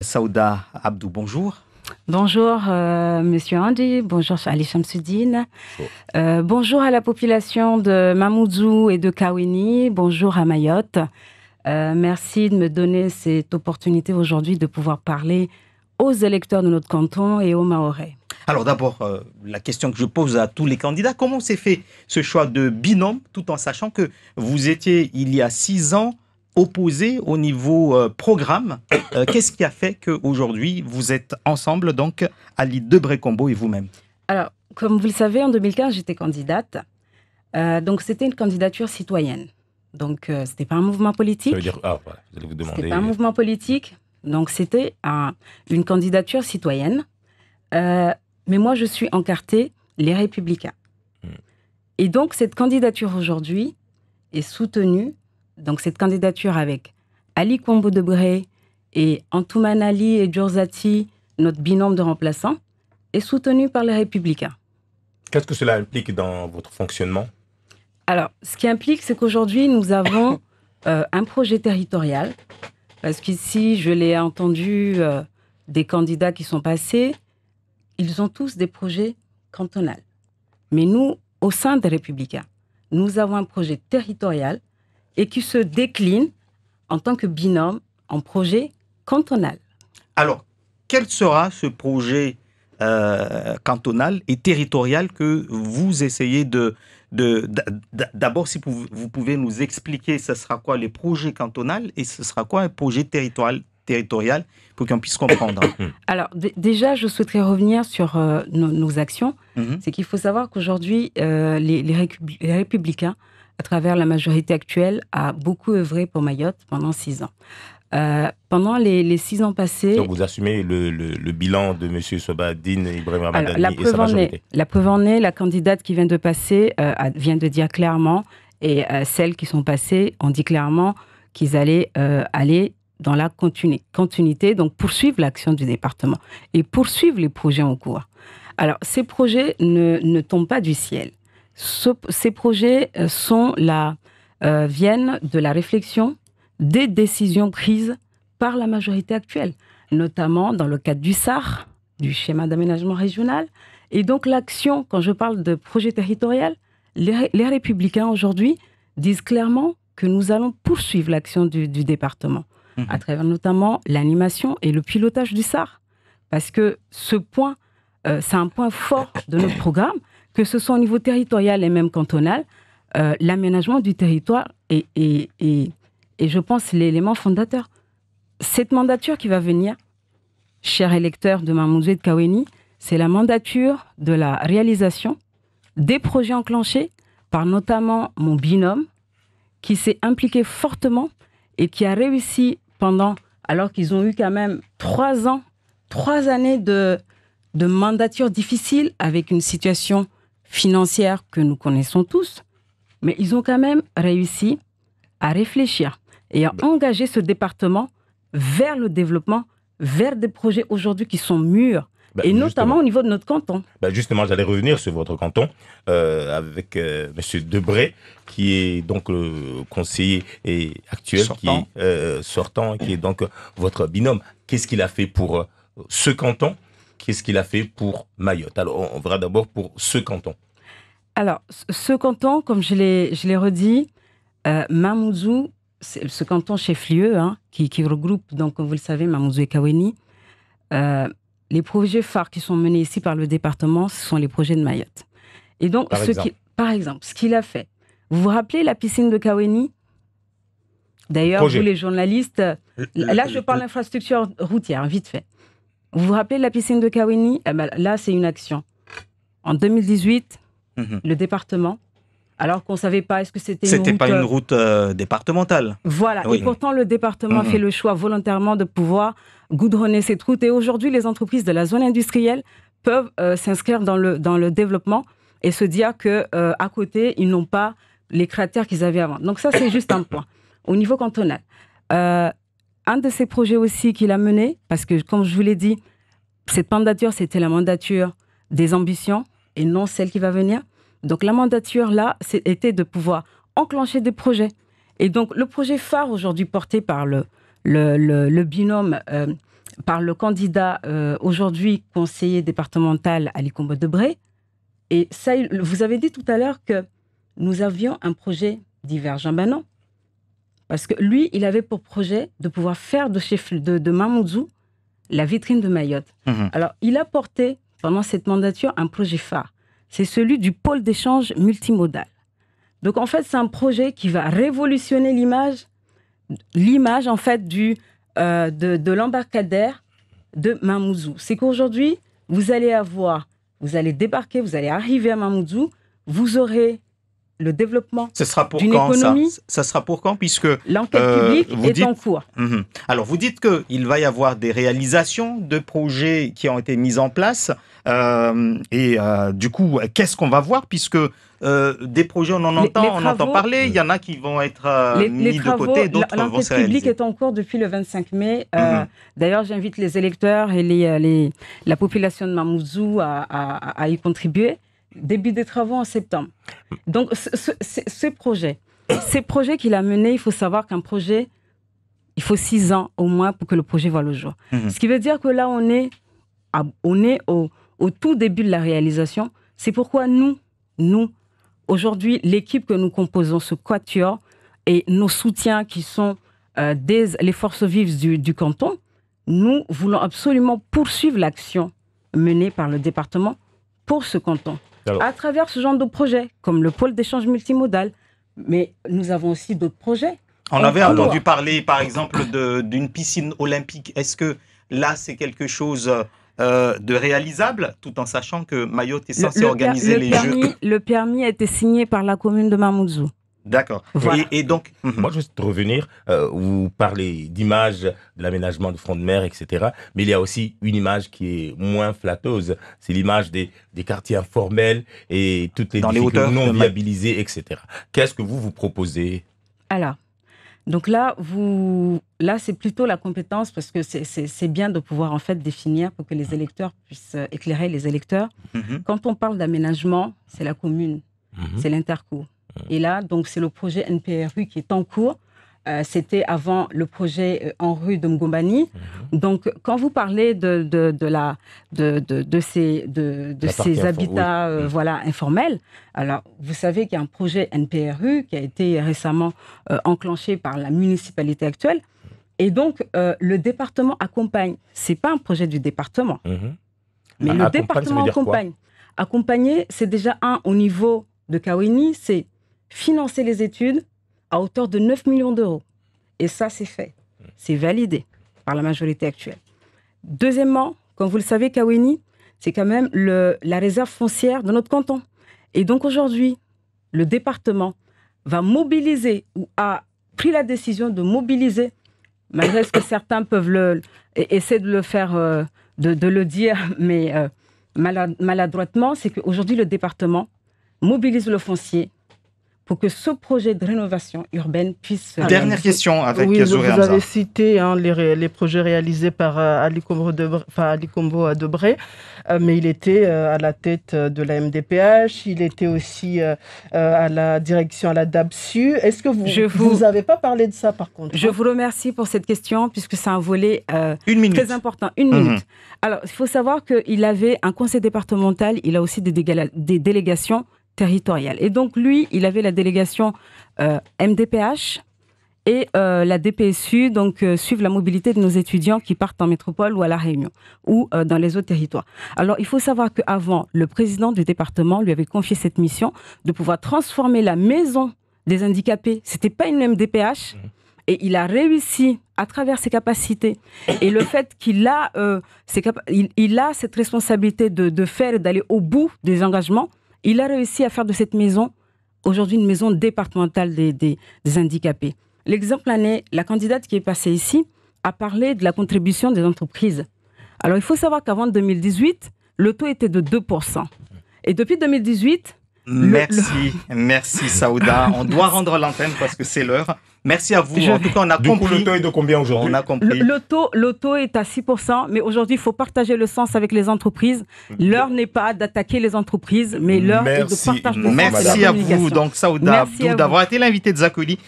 Saouda Abdou, bonjour. Bonjour, euh, monsieur Andy. Bonjour, Ali Shamsuddin. Euh, bonjour. à la population de Mamoudzou et de Kawini. Bonjour à Mayotte. Euh, merci de me donner cette opportunité aujourd'hui de pouvoir parler aux électeurs de notre canton et aux Mahorais. Alors d'abord, la question que je pose à tous les candidats, comment s'est fait ce choix de binôme tout en sachant que vous étiez il y a six ans opposé au niveau euh, programme. Euh, qu'est-ce qui a fait qu'aujourd'hui, vous êtes ensemble, donc, Ali Debré-Combo et vous-même Alors, comme vous le savez, en 2015, j'étais candidate. Euh, donc, c'était une candidature citoyenne. Donc, ce n'était pas un mouvement politique. Ah, vous vous demander. C'était pas un mouvement politique. Donc, c'était un, une candidature citoyenne. mais moi, je suis encartée les Républicains. Hmm. Et donc, cette candidature aujourd'hui est soutenue donc cette candidature avec Ali Kombo Debré et Antouman Ali et Djurzati, notre binôme de remplaçants, est soutenue par les Républicains. Qu'est-ce que cela implique dans votre fonctionnement Alors, ce qui implique, c'est qu'aujourd'hui, nous avons euh, un projet territorial, parce qu'ici, je l'ai entendu euh, des candidats qui sont passés, ils ont tous des projets cantonaux. Mais nous, au sein des Républicains, nous avons un projet territorial et qui se décline en tant que binôme en projet cantonal. Alors, quel sera ce projet euh, cantonal et territorial que vous essayez de... D'abord, si vous, pouvez nous expliquer, ce sera quoi les projets cantonal et ce sera quoi un projet territorial, territorial pour qu'on puisse comprendre Alors, déjà, je souhaiterais revenir sur euh, nos, actions. Mm-hmm. C'est qu'il faut savoir qu'aujourd'hui, euh, les, républicains à travers la majorité actuelle, a beaucoup œuvré pour Mayotte pendant six ans. Euh, pendant les, six ans passés. Donc vous assumez le, bilan de M. Sobadine Ibrahim la, et sa majorité. la preuve en est, la candidate qui vient de passer euh, vient de dire clairement, et euh, celles qui sont passées ont dit clairement qu'ils allaient aller dans la continuité, donc poursuivre l'action du département et poursuivre les projets en cours. Alors, ces projets ne, ne tombent pas du ciel ces projets euh, sont la, euh, viennent de la réflexion des décisions prises par la majorité actuelle, notamment dans le cadre du SAR, du schéma d'aménagement régional. Et donc l'action, quand je parle de projet territorial, les, républicains aujourd'hui disent clairement que nous allons poursuivre l'action du, département, mhm. à travers notamment l'animation et le pilotage du SAR. Parce que ce point, euh, c'est un point fort de notre programme que ce soit au niveau territorial et même cantonal, euh, l'aménagement du territoire est, je pense, l'élément fondateur. Cette mandature qui va venir, chers électeurs de Mamouzé de Kaweni, c'est la mandature de la réalisation des projets enclenchés par notamment mon binôme, qui s'est impliqué fortement et qui a réussi pendant, alors qu'ils ont eu quand même trois ans, trois années de, de mandature difficile avec une situation financière que nous connaissons tous, mais ils ont quand même réussi à réfléchir et à bah. engager ce département vers le développement, vers des projets aujourd'hui qui sont mûrs, bah, et notamment au niveau de notre canton. Bah, justement, j'allais revenir sur votre canton euh, avec euh, Monsieur M. Debré, qui est donc le conseiller et actuel, qui euh, sortant, qui est donc votre binôme. Qu'est-ce qu'il a fait pour ce canton qu'est-ce qu'il a fait pour Mayotte Alors, on verra d'abord pour ce canton. Alors, ce canton, comme je l'ai redit, euh, Mamoudzou, ce canton chef-lieu, hein, qui, regroupe, donc, comme vous le savez, Mamoudzou et Kaweni, euh, les projets phares qui sont menés ici par le département, ce sont les projets de Mayotte. Et donc, par, ce exemple. Qui, par exemple, ce qu'il a fait, vous vous rappelez la piscine de Kaweni D'ailleurs, vous les journalistes, euh, là euh, je parle d'infrastructure routière, vite fait. Vous vous rappelez de la piscine de Kawini eh ben, Là, c'est une action. En 2018, mhm. le département, alors qu'on ne savait pas, est-ce que c'était une route... C'était pas une euh, route euh, départementale. Voilà, et pourtant le département mhm. fait le choix volontairement de pouvoir goudronner cette route. Et aujourd'hui, les entreprises de la zone industrielle peuvent euh, s'inscrire dans le, dans le développement et se dire que à côté ils n'ont pas les cratères qu'ils avaient avant. Donc ça c'est juste un point. Au niveau cantonal, un de ces projets aussi qu'il a mené, parce que comme je vous l'ai dit, cette mandature, c'était la mandature des ambitions et non celle qui va venir. Donc la mandature, là, c'était de pouvoir enclencher des projets. Et donc le projet phare aujourd'hui porté par le, binôme, euh, par le candidat euh, aujourd'hui conseiller départemental à Ali de Bré, et ça, vous avez dit tout à l'heure que nous avions un projet divergent. Ben non. Parce que lui, il avait pour projet de pouvoir faire de, de Mamoudzou la vitrine de Mayotte. Mhm. Alors, il a porté pendant cette mandature un projet phare. C'est celui du pôle d'échange multimodal. Donc, en fait, c'est un projet qui va révolutionner l'image, l'image en fait du euh, de, de l'embarcadère de Mamoudzou. C'est qu'aujourd'hui, vous allez avoir, vous allez débarquer, vous allez arriver à Mamoudzou, vous aurez le développement Ce sera pour quand économie, ça, sera pour quand puisque l'enquête euh, publique est en cours. Mhm. Alors vous dites que il va y avoir des réalisations de projets qui ont été mis en place euh, et euh, du coup qu'est-ce qu'on va voir puisque des projets on en entend, entend parler, il y en a qui vont être les, mis de côté, d'autres L'enquête publique est en cours depuis le 25 mai. Mhm. D'ailleurs j'invite les électeurs et les, la population de Mamouzou à y contribuer début des travaux en septembre. Donc, ce, ce projet, ces projets qu'il a mené, il faut savoir qu'un projet, il faut six ans au moins pour que le projet voit le jour. Mhm. Ce qui veut dire que là, on est, au, tout début de la réalisation. C'est pourquoi nous, nous, aujourd'hui, l'équipe que nous composons, ce quatuor, et nos soutiens qui sont euh, les forces vives du, du canton, nous voulons absolument poursuivre l'action menée par le département pour ce canton à travers ce genre de projet, comme le pôle d'échange multimodal. Mais nous avons aussi d'autres projets. On, avait entendu parler, par exemple, d'une piscine olympique. Est-ce que là, c'est quelque chose euh, de réalisable, tout en sachant que Mayotte est censée organiser les Jeux Le permis a été signé par la commune de Mamoudzou. D'accord. Et, donc, moi, mhm. je veux revenir. Euh, vous parlez d'image, de l'aménagement du front de mer, etc. Mais il y a aussi une image qui est moins flatteuse. C'est l'image des, quartiers informels et toutes les non viabilisées, etc. Qu'est-ce que vous vous proposez Alors, donc là, vous, là, c'est plutôt la compétence parce que c'est bien de pouvoir en fait définir pour que les mhm. électeurs puissent euh, éclairer les électeurs. Mhm. Quand on parle d'aménagement, c'est la commune, c'est l'interco. Et là, donc, c'est le projet NPRU qui est en cours. Euh, c'était avant le projet euh, en rue de Mgombani. Mhm. Donc, quand vous parlez de, de, la, de, de ces, de, ces habitats euh, mhm. voilà, informels, alors vous savez qu'il y a un projet NPRU qui a été récemment enclenché par la municipalité actuelle. Et donc, le département accompagne. Ce n'est pas un projet du département. Mhm. Mais ah, le département accompagne. Accompagner, c'est déjà un au niveau de Kawini, c'est financer les études à hauteur de 9 millions d'euros. Et ça, c'est fait. C'est validé par la majorité actuelle. Deuxièmement, comme vous le savez, Kaweni, c'est quand même la réserve foncière de notre canton. Et donc aujourd'hui, le département va mobiliser ou a pris la décision de mobiliser, malgré ce que certains peuvent essayer de le faire, euh, de, le dire, mais euh, maladroitement, c'est qu'aujourd'hui, le département mobilise le foncier pour que ce projet de rénovation urbaine puisse... Dernière question avec oui, Vous avez cité hein, les, projets réalisés par euh, Ali Combo à Debré euh, mais il était euh, à la tête de la MDPH, il était aussi à la direction à la DAPSU. Est-ce que vous n'avez vous, pas parlé de ça par contre Je hein vous remercie pour cette question puisque c'est un volet très important. Une minute. Mhm. Alors, il faut savoir qu'il avait un conseil départemental, il a aussi des délégations et donc lui, il avait la délégation MDPH euh, et euh, la DPSU, donc suivre euh, suivent la mobilité de nos étudiants qui partent en métropole ou à La Réunion ou dans les autres territoires. Alors il faut savoir qu'avant, le président du département lui avait confié cette mission de pouvoir transformer la maison des handicapés. C'était pas une MDPH. Mmh. et il a réussi à travers ses capacités et le fait qu'il a, il, a cette responsabilité de, de faire d'aller au bout des engagements, il a réussi à faire de cette maison aujourd'hui une maison départementale des, handicapés. L'exemple la candidate qui est passée ici a parlé de la contribution des entreprises. Alors il faut savoir qu'avant 2018, le taux était de 2%. Et depuis 2018, Merci, merci Saouda. On doit rendre l'antenne parce que c'est l'heure. Merci à vous. En tout cas, on a du Coup, le taux est de combien aujourd'hui On a compris. Le, taux, le taux est à 6%, mais aujourd'hui, il faut partager le sens avec les entreprises. L'heure n'est pas d'attaquer les entreprises, mais l'heure est de partager le sens. Merci à vous, donc Saouda, d'avoir été l'invité de Zakoli.